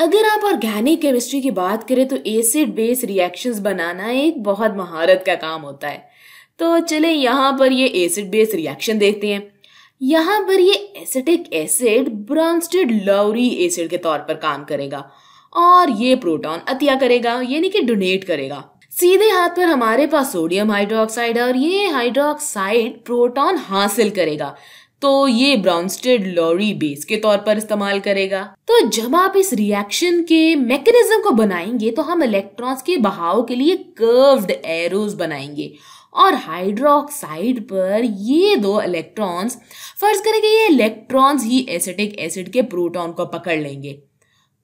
अगर आप organic chemistry की बात करें तो एसिड बेस रिएक्शंस बनाना एक बहुत महारत का काम होता है तो चले यहाँ पर ये एसिड बेस रिएक्शन देखते हैं यहाँ पर ये acetic acid Bronsted Lowry acid के तौर पर काम करेगा और ये प्रोटॉन अतिया करेगा यानी कि डोनेट करेगा सीधे हाथ पर हमारे पास सोडियम हाइड्रोक्साइड है और ये हाइड्रोक्साइड प्रोटॉन हासिल करेगा तो ये ब्राउनस्टेड लॉरी बेस के तौर पर इस्तेमाल करेगा तो जब आप इस रिएक्शन के मैकेनिज्म को बनाएंगे तो हम इलेक्ट्रॉन्स के बहाव के लिए कर्व्ड एरोज बनाएंगे और हाइड्रोक्साइड पर ये दो इलेक्ट्रॉन्स फर्ज करें कि ये इलेक्ट्रॉन्स ही एसिटिक एसिड के प्रोटॉन को पकड़ लेंगे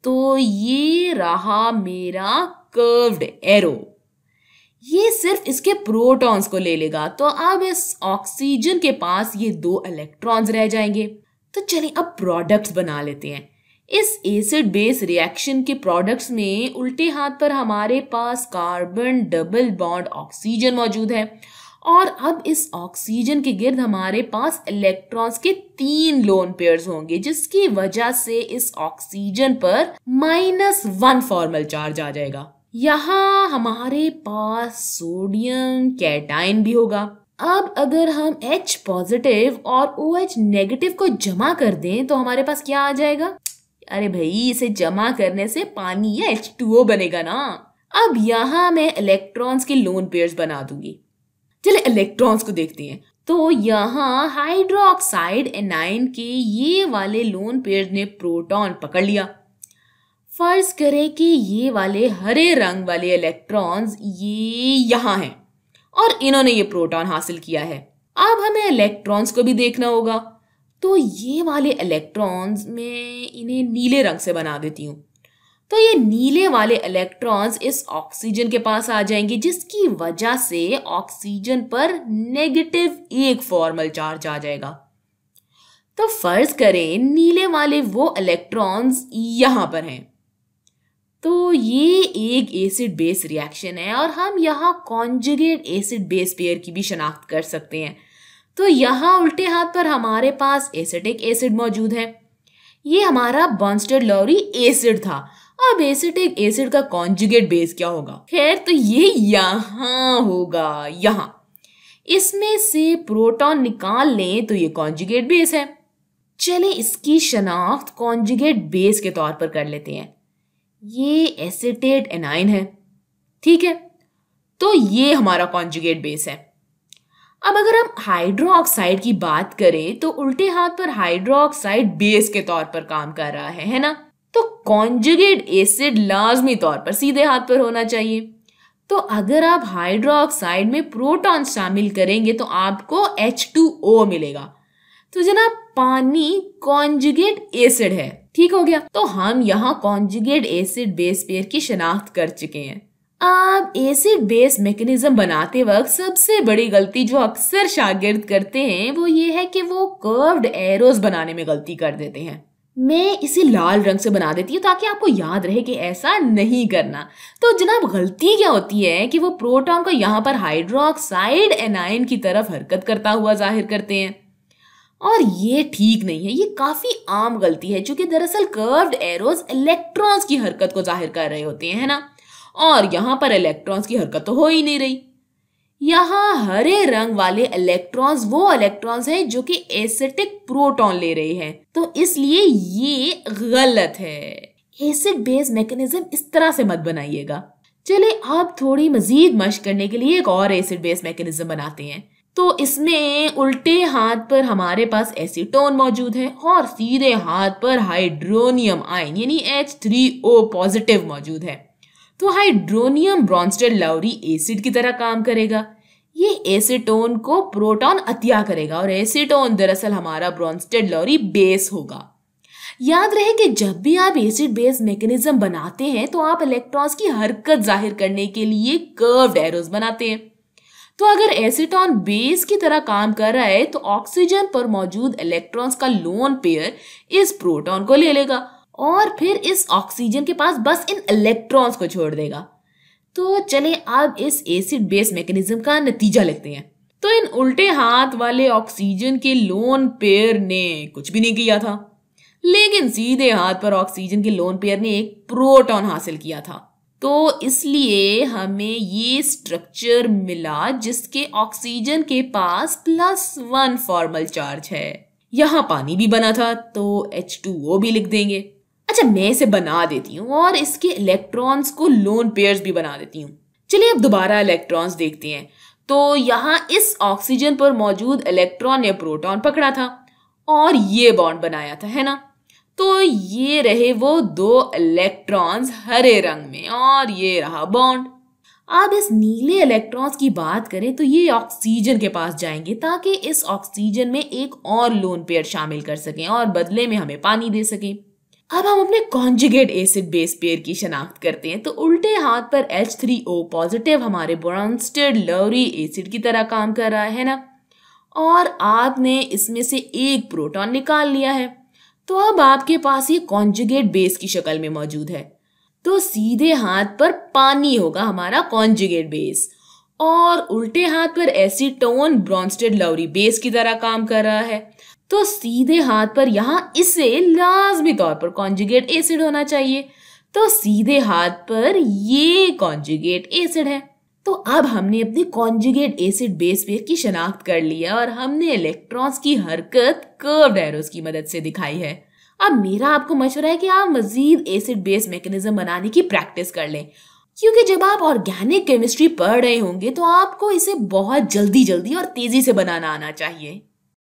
तो ये रहा मेरा कर्व्ड एरो सिर्फ इसके प्रोटॉन्स को ले लेगा तो अब इस ऑक्सीजन के पास ये दो इलेक्ट्रॉन्स रह जाएंगे तो चलिए अब प्रोडक्ट्स बना लेते हैं इस एसिड बेस रिएक्शन के प्रोडक्ट्स में उल्टे हाथ पर हमारे पास कार्बन डबल बॉन्ड ऑक्सीजन मौजूद है और अब इस ऑक्सीजन के गिर्द हमारे पास इलेक्ट्रॉन्स के तीन लोन पेयर्स होंगे जिसकी वजह से इस ऑक्सीजन पर माइनस वन फॉर्मल चार्ज आ जाएगा यहाँ हमारे पास सोडियम कैटाइन भी होगा अब अगर हम H पॉजिटिव और OH नेगेटिव को जमा कर दें तो हमारे पास क्या आ जाएगा अरे भाई इसे जमा करने से पानी या H2O बनेगा ना अब यहाँ मैं इलेक्ट्रॉन्स के लोन पेयर्स बना दूंगी चले इलेक्ट्रॉन्स को देखते हैं तो यहाँ हाइड्रोक्साइड एनाइन के ये वाले लोन पेयर्स ने प्रोटॉन पकड़ लिया फर्ज करें कि ये वाले हरे रंग वाले इलेक्ट्रॉन्स ये यहाँ हैं और इन्होंने ये प्रोटॉन हासिल किया है अब हमें इलेक्ट्रॉन्स को भी देखना होगा तो ये वाले इलेक्ट्रॉन्स मैं इन्हें नीले रंग से बना देती हूँ तो ये नीले वाले इलेक्ट्रॉन्स इस ऑक्सीजन के पास आ जाएंगे जिसकी वजह से ऑक्सीजन पर नेगेटिव एक फॉर्मल चार्ज आ जाएगा तो फर्ज करें नीले वाले वो इलेक्ट्रॉन्स यहां पर हैं तो ये एक एसिड बेस रिएक्शन है और हम यहाँ कॉन्जुगेट एसिड बेस पेयर की भी शनाख्त कर सकते हैं तो यहाँ उल्टे हाथ पर हमारे पास एसिटिक एसिड मौजूद है ये हमारा बॉन्स्टर लॉरी एसिड था अब एसिटिक एसिड का कॉन्जुगेट बेस क्या होगा खैर तो ये यहाँ होगा यहाँ इसमें से प्रोटॉन निकाल लें तो ये कॉन्जुगेट बेस है चले इसकी शनाख्त कॉन्जुगेट बेस के तौर पर कर लेते हैं ये एसिटेट एनाइन है ठीक है तो ये हमारा कॉन्जुगेट बेस है अब अगर हम हाइड्रोक्साइड की बात करें तो उल्टे हाथ पर हाइड्रोक्साइड बेस के तौर पर काम कर रहा है है ना तो कॉन्जुगेट एसिड लाजमी तौर पर सीधे हाथ पर होना चाहिए तो अगर आप हाइड्रोक्साइड में प्रोटॉन शामिल करेंगे तो आपको H2O मिलेगा तो जनाब पानी कॉन्जुगेट एसिड है ठीक हो गया तो हम यहाँ कॉन्जुगेट एसिड बेस पेयर की शनाख्त कर चुके हैं अब एसिड बेस मैकेनिज्म बनाते वक्त सबसे बड़ी गलती जो अक्सर शागिर्द करते हैं वो ये है कि वो कर्व्ड एरोज बनाने में गलती कर देते हैं मैं इसे लाल रंग से बना देती हूँ ताकि आपको याद रहे कि ऐसा नहीं करना तो जनाब गलती क्या होती है कि वो प्रोटॉन को यहाँ पर हाइड्रोक्साइड एनाइन की तरफ हरकत करता हुआ जाहिर करते हैं और ये ठीक नहीं है ये काफी आम गलती है क्योंकि दरअसल कर्व्ड एरोज इलेक्ट्रॉन्स की हरकत को जाहिर कर रहे होते हैं ना और यहाँ पर इलेक्ट्रॉन्स की हरकत तो हो ही नहीं रही यहाँ हरे रंग वाले इलेक्ट्रॉन्स वो इलेक्ट्रॉन्स हैं जो कि एसिटिक प्रोटॉन ले रहे हैं तो इसलिए ये गलत है एसिड बेस मैकेनिज्म इस तरह से मत बनाइएगा चले आप थोड़ी मजीद मश करने के लिए एक और एसिड बेस मैकेनिज्म बनाते हैं तो इसमें उल्टे हाथ पर हमारे पास एसीटोन मौजूद है और सीधे हाथ पर हाइड्रोनियम आयन यानी एच थ्री ओ पॉजिटिव मौजूद है तो हाइड्रोनियम ब्रॉन्स्टेड लाउरी एसिड की तरह काम करेगा ये एसीटोन को प्रोटॉन अतिया करेगा और एसीटोन दरअसल हमारा ब्रॉन्स्टेड लॉरी बेस होगा याद रहे कि जब भी आप एसिड बेस मैकेनिज्म बनाते हैं तो आप इलेक्ट्रॉन्स की हरकत जाहिर करने के लिए कर्व्ड एरोज बनाते हैं तो अगर एसीटोन बेस की तरह काम कर रहा है तो ऑक्सीजन पर मौजूद इलेक्ट्रॉन्स का लोन पेयर इस प्रोटॉन को ले लेगा और फिर इस ऑक्सीजन के पास बस इन इलेक्ट्रॉन्स को छोड़ देगा तो चले अब इस एसिड बेस मैकेनिज्म का नतीजा लेते हैं तो इन उल्टे हाथ वाले ऑक्सीजन के लोन पेयर ने कुछ भी नहीं किया था लेकिन सीधे हाथ पर ऑक्सीजन के लोन पेयर ने एक प्रोटॉन हासिल किया था तो इसलिए हमें ये स्ट्रक्चर मिला जिसके ऑक्सीजन के पास प्लस वन फॉर्मल चार्ज है यहाँ पानी भी बना था तो एच टू ओ भी लिख देंगे अच्छा मैं इसे बना देती हूँ और इसके इलेक्ट्रॉन्स को लोन पेयर्स भी बना देती हूँ चलिए अब दोबारा इलेक्ट्रॉन्स देखते हैं तो यहाँ इस ऑक्सीजन पर मौजूद इलेक्ट्रॉन या प्रोटॉन पकड़ा था और ये बॉन्ड बनाया था है ना तो ये रहे वो दो इलेक्ट्रॉन्स हरे रंग में और ये रहा बॉन्ड अब इस नीले इलेक्ट्रॉन्स की बात करें तो ये ऑक्सीजन के पास जाएंगे ताकि इस ऑक्सीजन में एक और लोन पेयर शामिल कर सकें और बदले में हमें पानी दे सकें अब हम अपने कॉन्जुगेट एसिड बेस पेयर की शनाख्त करते हैं तो उल्टे हाथ पर एच थ्री ओ पॉजिटिव हमारे ब्रॉन्स्टेड लवरी एसिड की तरह काम कर रहा है ना और आपने इसमें से एक प्रोटॉन निकाल लिया है तो अब आपके पास ये कॉन्जुगेट बेस की शक्ल में मौजूद है तो सीधे हाथ पर पानी होगा हमारा कॉन्जुगेट बेस और उल्टे हाथ पर एसीटोन ब्रॉन्स्टेड लवरी बेस की तरह काम कर रहा है तो सीधे हाथ पर यहाँ इसे लाजमी तौर पर कॉन्जुगेट एसिड होना चाहिए तो सीधे हाथ पर ये कॉन्जुगेट एसिड है तो अब हमने अपने कॉन्जुगेट एसिड बेस पेयर की शनाख्त कर लिया और हमने इलेक्ट्रॉन्स की हरकत कर्व डायरोज की मदद से दिखाई है अब मेरा आपको मशवरा है कि आप मजीद एसिड बेस मैकेनिज्म बनाने की प्रैक्टिस कर लें क्योंकि जब आप ऑर्गेनिक केमिस्ट्री पढ़ रहे होंगे तो आपको इसे बहुत जल्दी जल्दी और तेजी से बनाना आना चाहिए